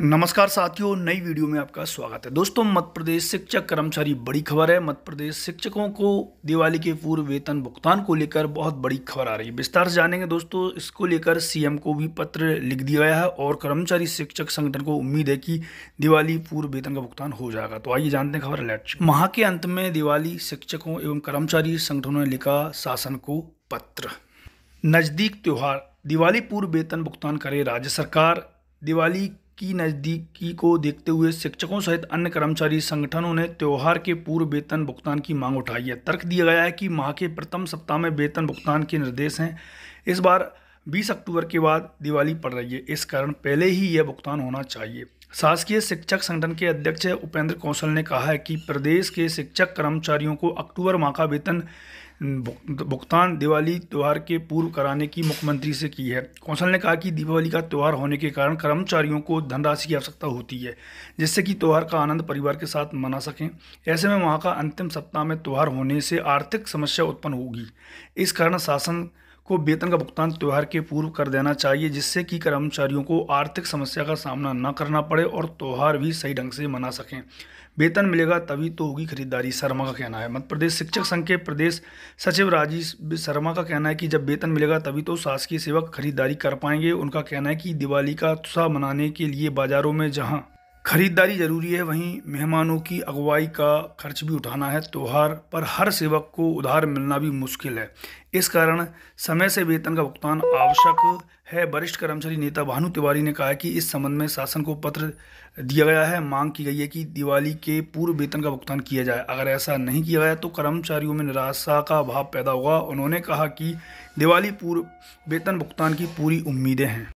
नमस्कार साथियों नई वीडियो में आपका स्वागत है दोस्तों मध्य प्रदेश शिक्षक कर्मचारी बड़ी खबर है मध्य प्रदेश शिक्षकों को दिवाली के पूर्व वेतन भुगतान को लेकर बहुत बड़ी खबर आ रही है विस्तार से जानेंगे दोस्तों इसको लेकर सीएम को भी पत्र लिख दिया गया है और कर्मचारी शिक्षक संगठन को उम्मीद है कि दिवाली पूर्व वेतन का भुगतान हो जाएगा तो आइए जानते हैं खबर लेट माह के अंत में दिवाली शिक्षकों एवं कर्मचारी संगठनों ने लिखा शासन को पत्र नज़दीक त्यौहार दिवाली पूर्व वेतन भुगतान करे राज्य सरकार दिवाली की नज़दीकी को देखते हुए शिक्षकों सहित अन्य कर्मचारी संगठनों ने त्यौहार के पूर्व वेतन भुगतान की मांग उठाई है तर्क दिया गया है कि माह के प्रथम सप्ताह में वेतन भुगतान के निर्देश हैं इस बार 20 अक्टूबर के बाद दिवाली पड़ रही है इस कारण पहले ही यह भुगतान होना चाहिए शासकीय शिक्षक संगठन के अध्यक्ष उपेंद्र कौशल ने कहा है कि प्रदेश के शिक्षक कर्मचारियों को अक्टूबर माह का वेतन भुगतान दिवाली त्यौहार के पूर्व कराने की मुख्यमंत्री से की है कौंसल ने कहा कि दीपावली का त्यौहार होने के कारण कर्मचारियों को धनराशि की आवश्यकता होती है जिससे कि त्यौहार का आनंद परिवार के साथ मना सकें ऐसे में वहाँ का अंतिम सप्ताह में त्यौहार होने से आर्थिक समस्या उत्पन्न होगी इस कारण शासन को वेतन का भुगतान त्यौहार के पूर्व कर देना चाहिए जिससे कि कर्मचारियों को आर्थिक समस्या का सामना न करना पड़े और त्यौहार भी सही ढंग से मना सकें वेतन मिलेगा तभी तो होगी खरीदारी शर्मा का कहना है मध्य प्रदेश शिक्षक संघ के प्रदेश सचिव राजीव शर्मा का कहना है कि जब वेतन मिलेगा तभी तो शासकीय सेवक खरीदारी कर पाएंगे उनका कहना है कि दिवाली का उत्साह मनाने के लिए बाजारों में जहाँ खरीदारी ज़रूरी है वहीं मेहमानों की अगुवाई का खर्च भी उठाना है त्यौहार पर हर सेवक को उधार मिलना भी मुश्किल है इस कारण समय से वेतन का भुगतान आवश्यक है वरिष्ठ कर्मचारी नेता भानु तिवारी ने कहा कि इस संबंध में शासन को पत्र दिया गया है मांग की गई है कि दिवाली के पूर्व वेतन का भुगतान किया जाए अगर ऐसा नहीं किया गया तो कर्मचारियों में निराशा का अभाव पैदा होगा उन्होंने कहा कि दिवाली पूर्व वेतन भुगतान की पूरी उम्मीदें हैं